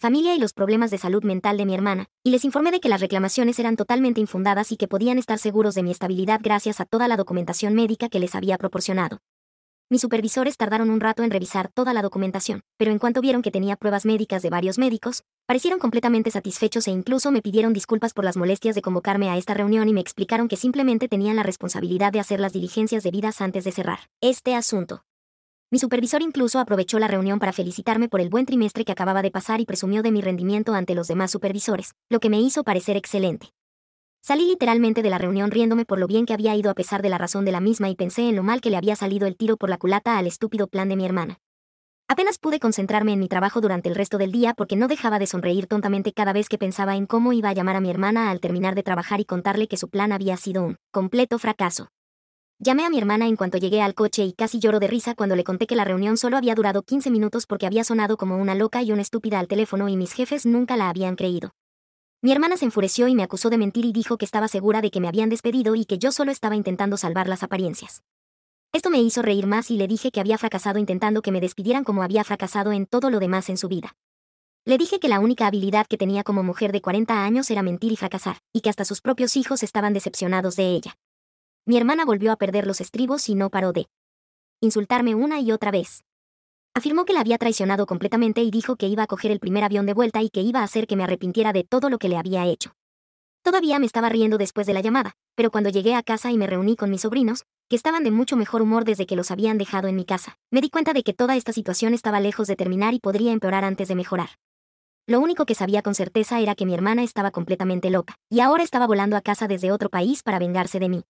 familia y los problemas de salud mental de mi hermana, y les informé de que las reclamaciones eran totalmente infundadas y que podían estar seguros de mi estabilidad gracias a toda la documentación médica que les había proporcionado. Mis supervisores tardaron un rato en revisar toda la documentación, pero en cuanto vieron que tenía pruebas médicas de varios médicos, parecieron completamente satisfechos e incluso me pidieron disculpas por las molestias de convocarme a esta reunión y me explicaron que simplemente tenían la responsabilidad de hacer las diligencias debidas antes de cerrar este asunto. Mi supervisor incluso aprovechó la reunión para felicitarme por el buen trimestre que acababa de pasar y presumió de mi rendimiento ante los demás supervisores, lo que me hizo parecer excelente. Salí literalmente de la reunión riéndome por lo bien que había ido a pesar de la razón de la misma y pensé en lo mal que le había salido el tiro por la culata al estúpido plan de mi hermana. Apenas pude concentrarme en mi trabajo durante el resto del día porque no dejaba de sonreír tontamente cada vez que pensaba en cómo iba a llamar a mi hermana al terminar de trabajar y contarle que su plan había sido un completo fracaso. Llamé a mi hermana en cuanto llegué al coche y casi lloro de risa cuando le conté que la reunión solo había durado 15 minutos porque había sonado como una loca y una estúpida al teléfono y mis jefes nunca la habían creído. Mi hermana se enfureció y me acusó de mentir y dijo que estaba segura de que me habían despedido y que yo solo estaba intentando salvar las apariencias. Esto me hizo reír más y le dije que había fracasado intentando que me despidieran como había fracasado en todo lo demás en su vida. Le dije que la única habilidad que tenía como mujer de 40 años era mentir y fracasar, y que hasta sus propios hijos estaban decepcionados de ella. Mi hermana volvió a perder los estribos y no paró de insultarme una y otra vez. Afirmó que la había traicionado completamente y dijo que iba a coger el primer avión de vuelta y que iba a hacer que me arrepintiera de todo lo que le había hecho. Todavía me estaba riendo después de la llamada, pero cuando llegué a casa y me reuní con mis sobrinos, que estaban de mucho mejor humor desde que los habían dejado en mi casa, me di cuenta de que toda esta situación estaba lejos de terminar y podría empeorar antes de mejorar. Lo único que sabía con certeza era que mi hermana estaba completamente loca, y ahora estaba volando a casa desde otro país para vengarse de mí.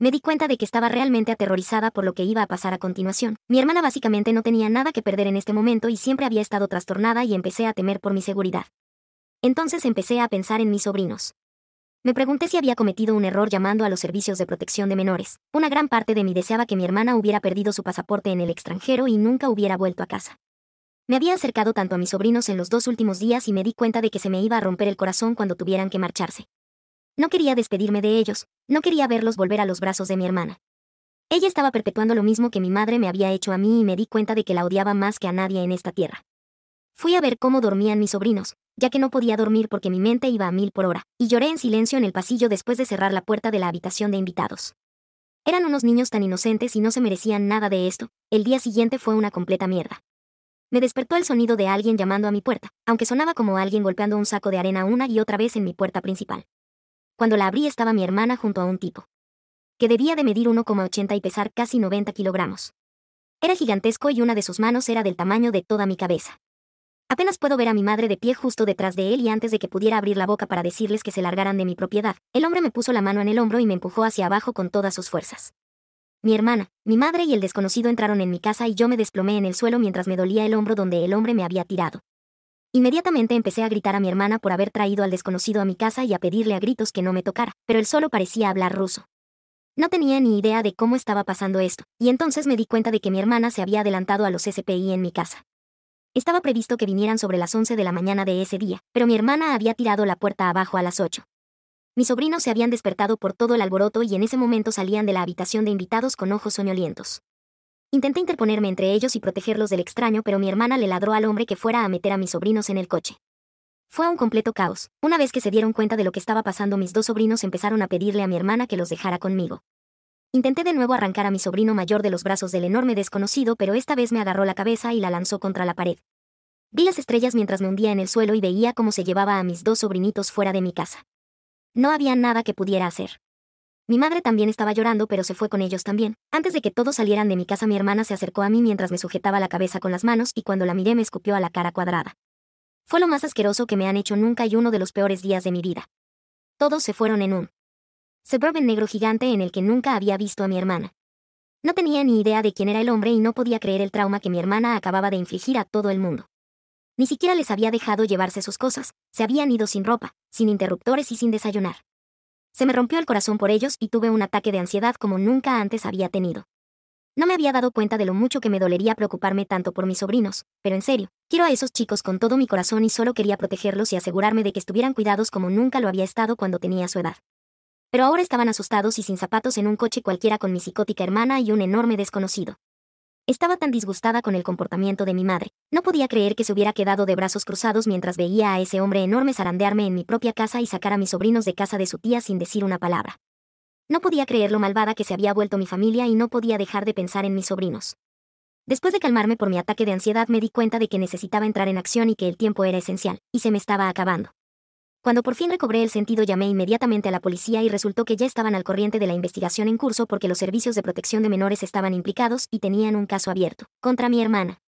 Me di cuenta de que estaba realmente aterrorizada por lo que iba a pasar a continuación. Mi hermana básicamente no tenía nada que perder en este momento y siempre había estado trastornada y empecé a temer por mi seguridad. Entonces empecé a pensar en mis sobrinos. Me pregunté si había cometido un error llamando a los servicios de protección de menores. Una gran parte de mí deseaba que mi hermana hubiera perdido su pasaporte en el extranjero y nunca hubiera vuelto a casa. Me había acercado tanto a mis sobrinos en los dos últimos días y me di cuenta de que se me iba a romper el corazón cuando tuvieran que marcharse. No quería despedirme de ellos, no quería verlos volver a los brazos de mi hermana. Ella estaba perpetuando lo mismo que mi madre me había hecho a mí y me di cuenta de que la odiaba más que a nadie en esta tierra. Fui a ver cómo dormían mis sobrinos, ya que no podía dormir porque mi mente iba a mil por hora, y lloré en silencio en el pasillo después de cerrar la puerta de la habitación de invitados. Eran unos niños tan inocentes y no se merecían nada de esto, el día siguiente fue una completa mierda. Me despertó el sonido de alguien llamando a mi puerta, aunque sonaba como alguien golpeando un saco de arena una y otra vez en mi puerta principal. Cuando la abrí estaba mi hermana junto a un tipo. Que debía de medir 1,80 y pesar casi 90 kilogramos. Era gigantesco y una de sus manos era del tamaño de toda mi cabeza. Apenas puedo ver a mi madre de pie justo detrás de él y antes de que pudiera abrir la boca para decirles que se largaran de mi propiedad, el hombre me puso la mano en el hombro y me empujó hacia abajo con todas sus fuerzas. Mi hermana, mi madre y el desconocido entraron en mi casa y yo me desplomé en el suelo mientras me dolía el hombro donde el hombre me había tirado. Inmediatamente empecé a gritar a mi hermana por haber traído al desconocido a mi casa y a pedirle a gritos que no me tocara, pero él solo parecía hablar ruso. No tenía ni idea de cómo estaba pasando esto, y entonces me di cuenta de que mi hermana se había adelantado a los SPI en mi casa. Estaba previsto que vinieran sobre las 11 de la mañana de ese día, pero mi hermana había tirado la puerta abajo a las 8. Mis sobrinos se habían despertado por todo el alboroto y en ese momento salían de la habitación de invitados con ojos soñolientos. Intenté interponerme entre ellos y protegerlos del extraño, pero mi hermana le ladró al hombre que fuera a meter a mis sobrinos en el coche. Fue un completo caos. Una vez que se dieron cuenta de lo que estaba pasando, mis dos sobrinos empezaron a pedirle a mi hermana que los dejara conmigo. Intenté de nuevo arrancar a mi sobrino mayor de los brazos del enorme desconocido, pero esta vez me agarró la cabeza y la lanzó contra la pared. Vi las estrellas mientras me hundía en el suelo y veía cómo se llevaba a mis dos sobrinitos fuera de mi casa. No había nada que pudiera hacer. Mi madre también estaba llorando, pero se fue con ellos también. Antes de que todos salieran de mi casa, mi hermana se acercó a mí mientras me sujetaba la cabeza con las manos y cuando la miré me escupió a la cara cuadrada. Fue lo más asqueroso que me han hecho nunca y uno de los peores días de mi vida. Todos se fueron en un suburban negro gigante en el que nunca había visto a mi hermana. No tenía ni idea de quién era el hombre y no podía creer el trauma que mi hermana acababa de infligir a todo el mundo. Ni siquiera les había dejado llevarse sus cosas, se habían ido sin ropa, sin interruptores y sin desayunar. Se me rompió el corazón por ellos y tuve un ataque de ansiedad como nunca antes había tenido. No me había dado cuenta de lo mucho que me dolería preocuparme tanto por mis sobrinos, pero en serio, quiero a esos chicos con todo mi corazón y solo quería protegerlos y asegurarme de que estuvieran cuidados como nunca lo había estado cuando tenía su edad. Pero ahora estaban asustados y sin zapatos en un coche cualquiera con mi psicótica hermana y un enorme desconocido. Estaba tan disgustada con el comportamiento de mi madre. No podía creer que se hubiera quedado de brazos cruzados mientras veía a ese hombre enorme zarandearme en mi propia casa y sacar a mis sobrinos de casa de su tía sin decir una palabra. No podía creer lo malvada que se había vuelto mi familia y no podía dejar de pensar en mis sobrinos. Después de calmarme por mi ataque de ansiedad me di cuenta de que necesitaba entrar en acción y que el tiempo era esencial, y se me estaba acabando. Cuando por fin recobré el sentido llamé inmediatamente a la policía y resultó que ya estaban al corriente de la investigación en curso porque los servicios de protección de menores estaban implicados y tenían un caso abierto contra mi hermana.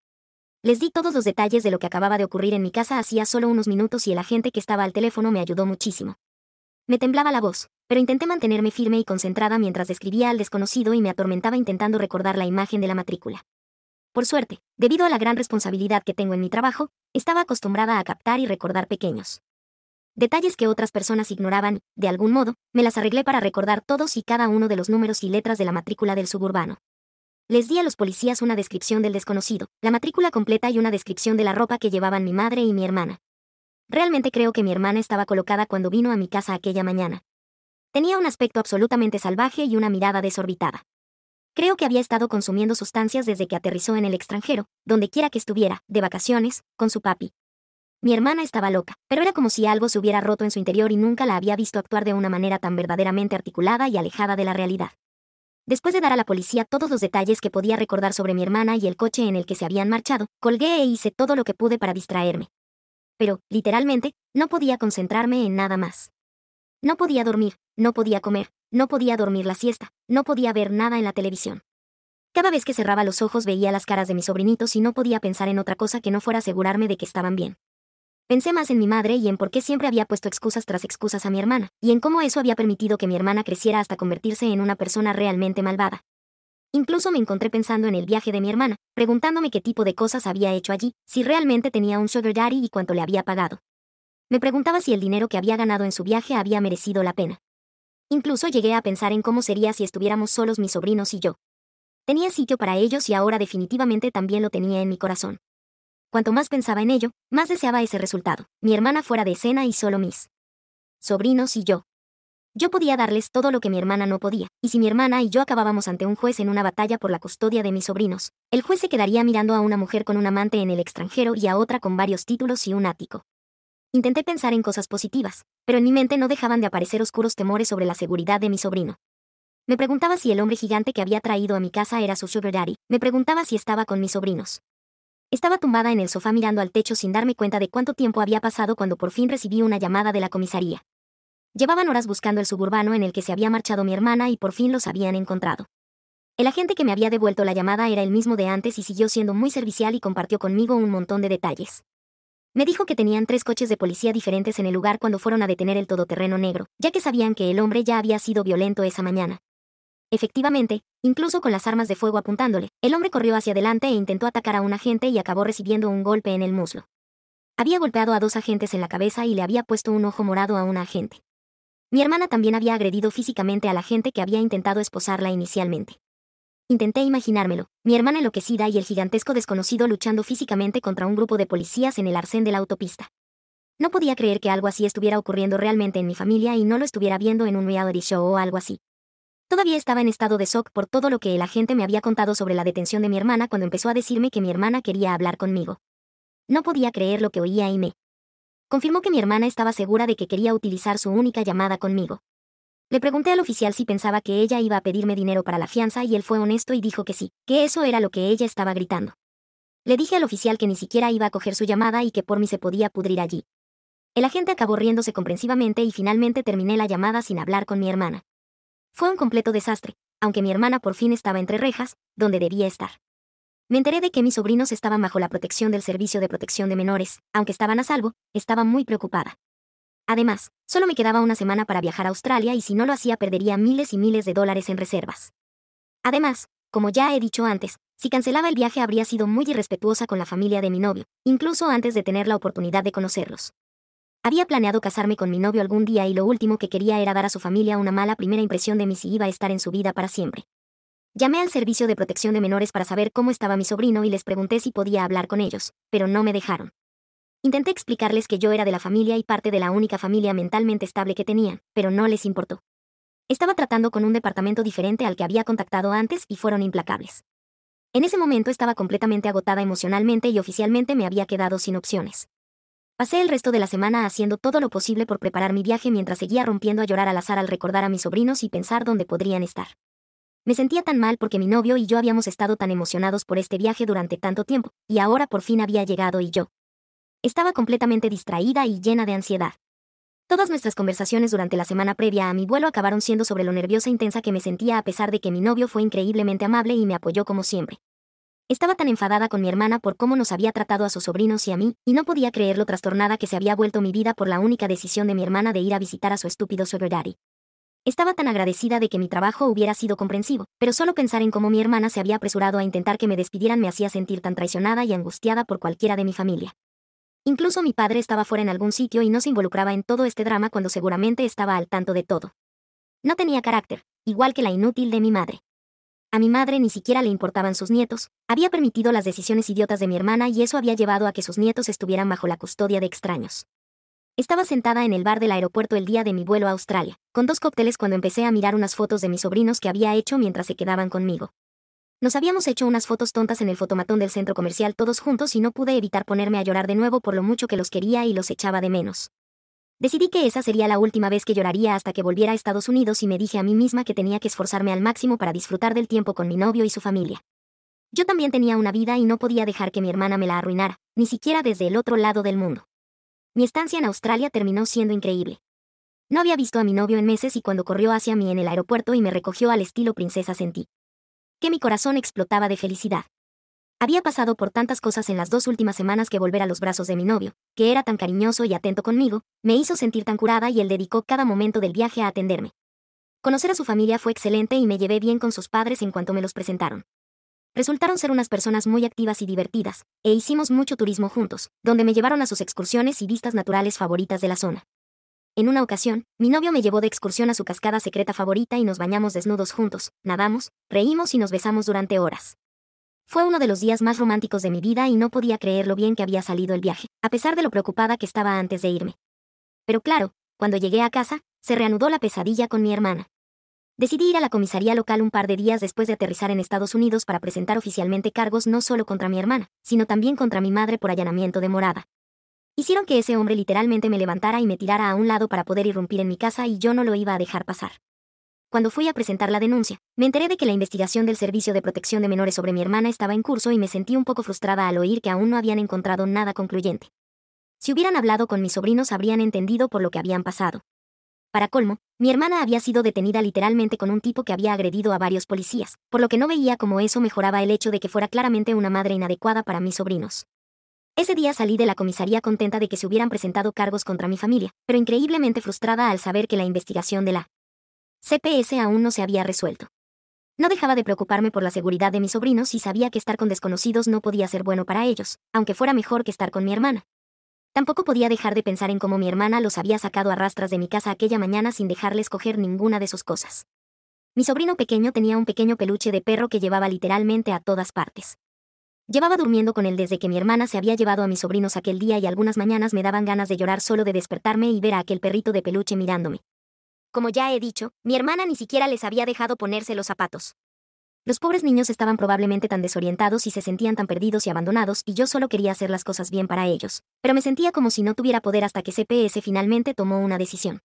Les di todos los detalles de lo que acababa de ocurrir en mi casa hacía solo unos minutos y el agente que estaba al teléfono me ayudó muchísimo. Me temblaba la voz, pero intenté mantenerme firme y concentrada mientras describía al desconocido y me atormentaba intentando recordar la imagen de la matrícula. Por suerte, debido a la gran responsabilidad que tengo en mi trabajo, estaba acostumbrada a captar y recordar pequeños detalles que otras personas ignoraban, de algún modo, me las arreglé para recordar todos y cada uno de los números y letras de la matrícula del suburbano. Les di a los policías una descripción del desconocido, la matrícula completa y una descripción de la ropa que llevaban mi madre y mi hermana. Realmente creo que mi hermana estaba colocada cuando vino a mi casa aquella mañana. Tenía un aspecto absolutamente salvaje y una mirada desorbitada. Creo que había estado consumiendo sustancias desde que aterrizó en el extranjero, donde quiera que estuviera, de vacaciones, con su papi, mi hermana estaba loca, pero era como si algo se hubiera roto en su interior y nunca la había visto actuar de una manera tan verdaderamente articulada y alejada de la realidad. Después de dar a la policía todos los detalles que podía recordar sobre mi hermana y el coche en el que se habían marchado, colgué e hice todo lo que pude para distraerme. Pero, literalmente, no podía concentrarme en nada más. No podía dormir, no podía comer, no podía dormir la siesta, no podía ver nada en la televisión. Cada vez que cerraba los ojos veía las caras de mis sobrinitos y no podía pensar en otra cosa que no fuera asegurarme de que estaban bien. Pensé más en mi madre y en por qué siempre había puesto excusas tras excusas a mi hermana, y en cómo eso había permitido que mi hermana creciera hasta convertirse en una persona realmente malvada. Incluso me encontré pensando en el viaje de mi hermana, preguntándome qué tipo de cosas había hecho allí, si realmente tenía un sugar daddy y cuánto le había pagado. Me preguntaba si el dinero que había ganado en su viaje había merecido la pena. Incluso llegué a pensar en cómo sería si estuviéramos solos mis sobrinos y yo. Tenía sitio para ellos y ahora definitivamente también lo tenía en mi corazón. Cuanto más pensaba en ello, más deseaba ese resultado. Mi hermana fuera de escena y solo mis sobrinos y yo. Yo podía darles todo lo que mi hermana no podía, y si mi hermana y yo acabábamos ante un juez en una batalla por la custodia de mis sobrinos, el juez se quedaría mirando a una mujer con un amante en el extranjero y a otra con varios títulos y un ático. Intenté pensar en cosas positivas, pero en mi mente no dejaban de aparecer oscuros temores sobre la seguridad de mi sobrino. Me preguntaba si el hombre gigante que había traído a mi casa era su sugar me preguntaba si estaba con mis sobrinos, estaba tumbada en el sofá mirando al techo sin darme cuenta de cuánto tiempo había pasado cuando por fin recibí una llamada de la comisaría. Llevaban horas buscando el suburbano en el que se había marchado mi hermana y por fin los habían encontrado. El agente que me había devuelto la llamada era el mismo de antes y siguió siendo muy servicial y compartió conmigo un montón de detalles. Me dijo que tenían tres coches de policía diferentes en el lugar cuando fueron a detener el todoterreno negro, ya que sabían que el hombre ya había sido violento esa mañana, Efectivamente, incluso con las armas de fuego apuntándole, el hombre corrió hacia adelante e intentó atacar a un agente y acabó recibiendo un golpe en el muslo. Había golpeado a dos agentes en la cabeza y le había puesto un ojo morado a un agente. Mi hermana también había agredido físicamente a la gente que había intentado esposarla inicialmente. Intenté imaginármelo, mi hermana enloquecida y el gigantesco desconocido luchando físicamente contra un grupo de policías en el arcén de la autopista. No podía creer que algo así estuviera ocurriendo realmente en mi familia y no lo estuviera viendo en un reality show o algo así. Todavía estaba en estado de shock por todo lo que el agente me había contado sobre la detención de mi hermana cuando empezó a decirme que mi hermana quería hablar conmigo. No podía creer lo que oía y me confirmó que mi hermana estaba segura de que quería utilizar su única llamada conmigo. Le pregunté al oficial si pensaba que ella iba a pedirme dinero para la fianza y él fue honesto y dijo que sí, que eso era lo que ella estaba gritando. Le dije al oficial que ni siquiera iba a coger su llamada y que por mí se podía pudrir allí. El agente acabó riéndose comprensivamente y finalmente terminé la llamada sin hablar con mi hermana. Fue un completo desastre, aunque mi hermana por fin estaba entre rejas, donde debía estar. Me enteré de que mis sobrinos estaban bajo la protección del Servicio de Protección de Menores, aunque estaban a salvo, estaba muy preocupada. Además, solo me quedaba una semana para viajar a Australia y si no lo hacía perdería miles y miles de dólares en reservas. Además, como ya he dicho antes, si cancelaba el viaje habría sido muy irrespetuosa con la familia de mi novio, incluso antes de tener la oportunidad de conocerlos. Había planeado casarme con mi novio algún día y lo último que quería era dar a su familia una mala primera impresión de mí si iba a estar en su vida para siempre. Llamé al Servicio de Protección de Menores para saber cómo estaba mi sobrino y les pregunté si podía hablar con ellos, pero no me dejaron. Intenté explicarles que yo era de la familia y parte de la única familia mentalmente estable que tenían, pero no les importó. Estaba tratando con un departamento diferente al que había contactado antes y fueron implacables. En ese momento estaba completamente agotada emocionalmente y oficialmente me había quedado sin opciones. Pasé el resto de la semana haciendo todo lo posible por preparar mi viaje mientras seguía rompiendo a llorar al azar al recordar a mis sobrinos y pensar dónde podrían estar. Me sentía tan mal porque mi novio y yo habíamos estado tan emocionados por este viaje durante tanto tiempo, y ahora por fin había llegado y yo. Estaba completamente distraída y llena de ansiedad. Todas nuestras conversaciones durante la semana previa a mi vuelo acabaron siendo sobre lo nerviosa e intensa que me sentía a pesar de que mi novio fue increíblemente amable y me apoyó como siempre. Estaba tan enfadada con mi hermana por cómo nos había tratado a sus sobrinos y a mí, y no podía creer lo trastornada que se había vuelto mi vida por la única decisión de mi hermana de ir a visitar a su estúpido sugar daddy. Estaba tan agradecida de que mi trabajo hubiera sido comprensivo, pero solo pensar en cómo mi hermana se había apresurado a intentar que me despidieran me hacía sentir tan traicionada y angustiada por cualquiera de mi familia. Incluso mi padre estaba fuera en algún sitio y no se involucraba en todo este drama cuando seguramente estaba al tanto de todo. No tenía carácter, igual que la inútil de mi madre. A mi madre ni siquiera le importaban sus nietos, había permitido las decisiones idiotas de mi hermana y eso había llevado a que sus nietos estuvieran bajo la custodia de extraños. Estaba sentada en el bar del aeropuerto el día de mi vuelo a Australia, con dos cócteles cuando empecé a mirar unas fotos de mis sobrinos que había hecho mientras se quedaban conmigo. Nos habíamos hecho unas fotos tontas en el fotomatón del centro comercial todos juntos y no pude evitar ponerme a llorar de nuevo por lo mucho que los quería y los echaba de menos. Decidí que esa sería la última vez que lloraría hasta que volviera a Estados Unidos y me dije a mí misma que tenía que esforzarme al máximo para disfrutar del tiempo con mi novio y su familia. Yo también tenía una vida y no podía dejar que mi hermana me la arruinara, ni siquiera desde el otro lado del mundo. Mi estancia en Australia terminó siendo increíble. No había visto a mi novio en meses y cuando corrió hacia mí en el aeropuerto y me recogió al estilo princesa sentí que mi corazón explotaba de felicidad. Había pasado por tantas cosas en las dos últimas semanas que volver a los brazos de mi novio, que era tan cariñoso y atento conmigo, me hizo sentir tan curada y él dedicó cada momento del viaje a atenderme. Conocer a su familia fue excelente y me llevé bien con sus padres en cuanto me los presentaron. Resultaron ser unas personas muy activas y divertidas, e hicimos mucho turismo juntos, donde me llevaron a sus excursiones y vistas naturales favoritas de la zona. En una ocasión, mi novio me llevó de excursión a su cascada secreta favorita y nos bañamos desnudos juntos, nadamos, reímos y nos besamos durante horas. Fue uno de los días más románticos de mi vida y no podía creer lo bien que había salido el viaje, a pesar de lo preocupada que estaba antes de irme. Pero claro, cuando llegué a casa, se reanudó la pesadilla con mi hermana. Decidí ir a la comisaría local un par de días después de aterrizar en Estados Unidos para presentar oficialmente cargos no solo contra mi hermana, sino también contra mi madre por allanamiento de morada. Hicieron que ese hombre literalmente me levantara y me tirara a un lado para poder irrumpir en mi casa y yo no lo iba a dejar pasar. Cuando fui a presentar la denuncia, me enteré de que la investigación del Servicio de Protección de Menores sobre mi hermana estaba en curso y me sentí un poco frustrada al oír que aún no habían encontrado nada concluyente. Si hubieran hablado con mis sobrinos habrían entendido por lo que habían pasado. Para colmo, mi hermana había sido detenida literalmente con un tipo que había agredido a varios policías, por lo que no veía cómo eso mejoraba el hecho de que fuera claramente una madre inadecuada para mis sobrinos. Ese día salí de la comisaría contenta de que se hubieran presentado cargos contra mi familia, pero increíblemente frustrada al saber que la investigación de la CPS aún no se había resuelto. No dejaba de preocuparme por la seguridad de mis sobrinos y sabía que estar con desconocidos no podía ser bueno para ellos, aunque fuera mejor que estar con mi hermana. Tampoco podía dejar de pensar en cómo mi hermana los había sacado a rastras de mi casa aquella mañana sin dejarles coger ninguna de sus cosas. Mi sobrino pequeño tenía un pequeño peluche de perro que llevaba literalmente a todas partes. Llevaba durmiendo con él desde que mi hermana se había llevado a mis sobrinos aquel día y algunas mañanas me daban ganas de llorar solo de despertarme y ver a aquel perrito de peluche mirándome, como ya he dicho, mi hermana ni siquiera les había dejado ponerse los zapatos. Los pobres niños estaban probablemente tan desorientados y se sentían tan perdidos y abandonados y yo solo quería hacer las cosas bien para ellos, pero me sentía como si no tuviera poder hasta que CPS finalmente tomó una decisión.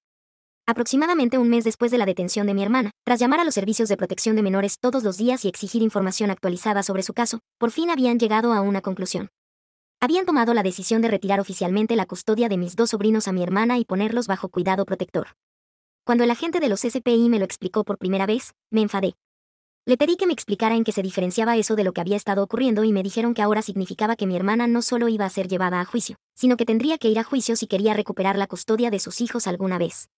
Aproximadamente un mes después de la detención de mi hermana, tras llamar a los servicios de protección de menores todos los días y exigir información actualizada sobre su caso, por fin habían llegado a una conclusión. Habían tomado la decisión de retirar oficialmente la custodia de mis dos sobrinos a mi hermana y ponerlos bajo cuidado protector. Cuando el agente de los SPI me lo explicó por primera vez, me enfadé. Le pedí que me explicara en qué se diferenciaba eso de lo que había estado ocurriendo y me dijeron que ahora significaba que mi hermana no solo iba a ser llevada a juicio, sino que tendría que ir a juicio si quería recuperar la custodia de sus hijos alguna vez.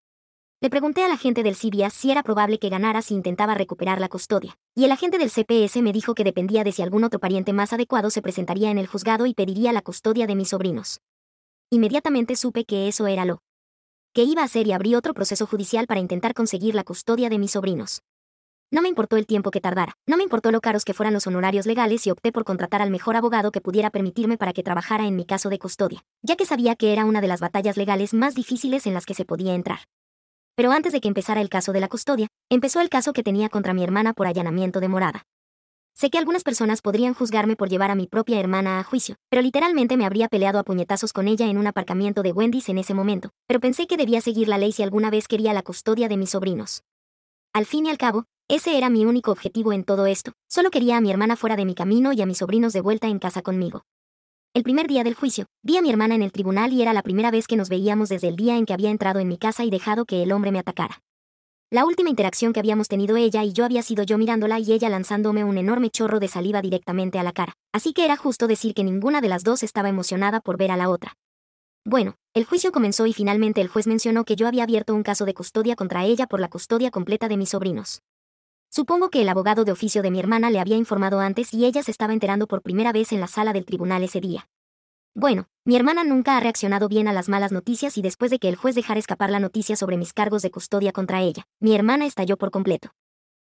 Le pregunté al agente del CBS si era probable que ganara si intentaba recuperar la custodia, y el agente del CPS me dijo que dependía de si algún otro pariente más adecuado se presentaría en el juzgado y pediría la custodia de mis sobrinos. Inmediatamente supe que eso era lo que iba a hacer y abrí otro proceso judicial para intentar conseguir la custodia de mis sobrinos. No me importó el tiempo que tardara, no me importó lo caros que fueran los honorarios legales y opté por contratar al mejor abogado que pudiera permitirme para que trabajara en mi caso de custodia, ya que sabía que era una de las batallas legales más difíciles en las que se podía entrar. Pero antes de que empezara el caso de la custodia, empezó el caso que tenía contra mi hermana por allanamiento de morada. Sé que algunas personas podrían juzgarme por llevar a mi propia hermana a juicio, pero literalmente me habría peleado a puñetazos con ella en un aparcamiento de Wendy's en ese momento, pero pensé que debía seguir la ley si alguna vez quería la custodia de mis sobrinos. Al fin y al cabo, ese era mi único objetivo en todo esto, solo quería a mi hermana fuera de mi camino y a mis sobrinos de vuelta en casa conmigo. El primer día del juicio, vi a mi hermana en el tribunal y era la primera vez que nos veíamos desde el día en que había entrado en mi casa y dejado que el hombre me atacara. La última interacción que habíamos tenido ella y yo había sido yo mirándola y ella lanzándome un enorme chorro de saliva directamente a la cara, así que era justo decir que ninguna de las dos estaba emocionada por ver a la otra. Bueno, el juicio comenzó y finalmente el juez mencionó que yo había abierto un caso de custodia contra ella por la custodia completa de mis sobrinos. Supongo que el abogado de oficio de mi hermana le había informado antes y ella se estaba enterando por primera vez en la sala del tribunal ese día. Bueno, mi hermana nunca ha reaccionado bien a las malas noticias y después de que el juez dejara escapar la noticia sobre mis cargos de custodia contra ella, mi hermana estalló por completo.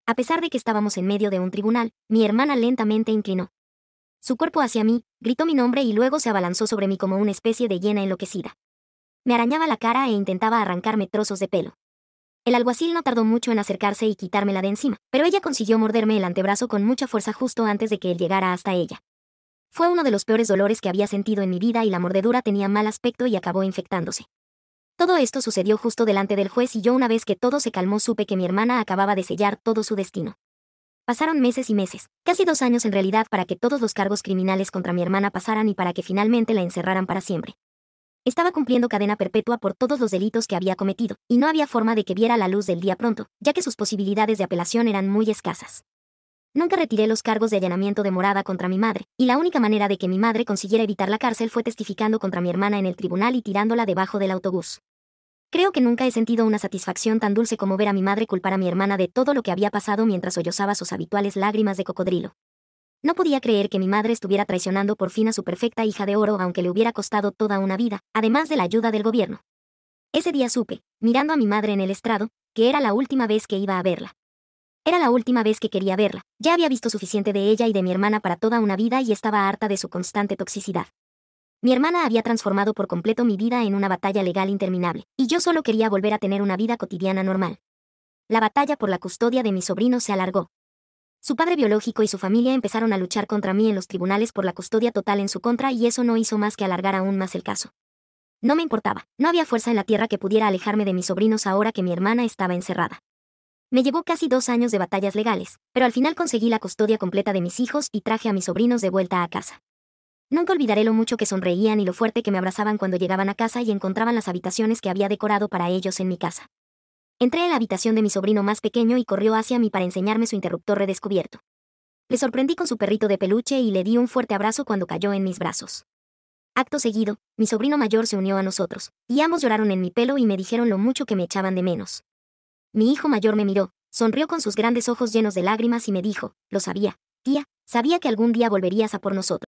A pesar de que estábamos en medio de un tribunal, mi hermana lentamente inclinó. Su cuerpo hacia mí, gritó mi nombre y luego se abalanzó sobre mí como una especie de hiena enloquecida. Me arañaba la cara e intentaba arrancarme trozos de pelo. El alguacil no tardó mucho en acercarse y quitármela de encima, pero ella consiguió morderme el antebrazo con mucha fuerza justo antes de que él llegara hasta ella. Fue uno de los peores dolores que había sentido en mi vida y la mordedura tenía mal aspecto y acabó infectándose. Todo esto sucedió justo delante del juez y yo una vez que todo se calmó supe que mi hermana acababa de sellar todo su destino. Pasaron meses y meses, casi dos años en realidad para que todos los cargos criminales contra mi hermana pasaran y para que finalmente la encerraran para siempre. Estaba cumpliendo cadena perpetua por todos los delitos que había cometido, y no había forma de que viera la luz del día pronto, ya que sus posibilidades de apelación eran muy escasas. Nunca retiré los cargos de allanamiento de morada contra mi madre, y la única manera de que mi madre consiguiera evitar la cárcel fue testificando contra mi hermana en el tribunal y tirándola debajo del autobús. Creo que nunca he sentido una satisfacción tan dulce como ver a mi madre culpar a mi hermana de todo lo que había pasado mientras sollozaba sus habituales lágrimas de cocodrilo. No podía creer que mi madre estuviera traicionando por fin a su perfecta hija de oro aunque le hubiera costado toda una vida, además de la ayuda del gobierno. Ese día supe, mirando a mi madre en el estrado, que era la última vez que iba a verla. Era la última vez que quería verla. Ya había visto suficiente de ella y de mi hermana para toda una vida y estaba harta de su constante toxicidad. Mi hermana había transformado por completo mi vida en una batalla legal interminable, y yo solo quería volver a tener una vida cotidiana normal. La batalla por la custodia de mi sobrino se alargó. Su padre biológico y su familia empezaron a luchar contra mí en los tribunales por la custodia total en su contra y eso no hizo más que alargar aún más el caso. No me importaba, no había fuerza en la tierra que pudiera alejarme de mis sobrinos ahora que mi hermana estaba encerrada. Me llevó casi dos años de batallas legales, pero al final conseguí la custodia completa de mis hijos y traje a mis sobrinos de vuelta a casa. Nunca olvidaré lo mucho que sonreían y lo fuerte que me abrazaban cuando llegaban a casa y encontraban las habitaciones que había decorado para ellos en mi casa. Entré en la habitación de mi sobrino más pequeño y corrió hacia mí para enseñarme su interruptor redescubierto. Le sorprendí con su perrito de peluche y le di un fuerte abrazo cuando cayó en mis brazos. Acto seguido, mi sobrino mayor se unió a nosotros, y ambos lloraron en mi pelo y me dijeron lo mucho que me echaban de menos. Mi hijo mayor me miró, sonrió con sus grandes ojos llenos de lágrimas y me dijo, lo sabía, tía, sabía que algún día volverías a por nosotros.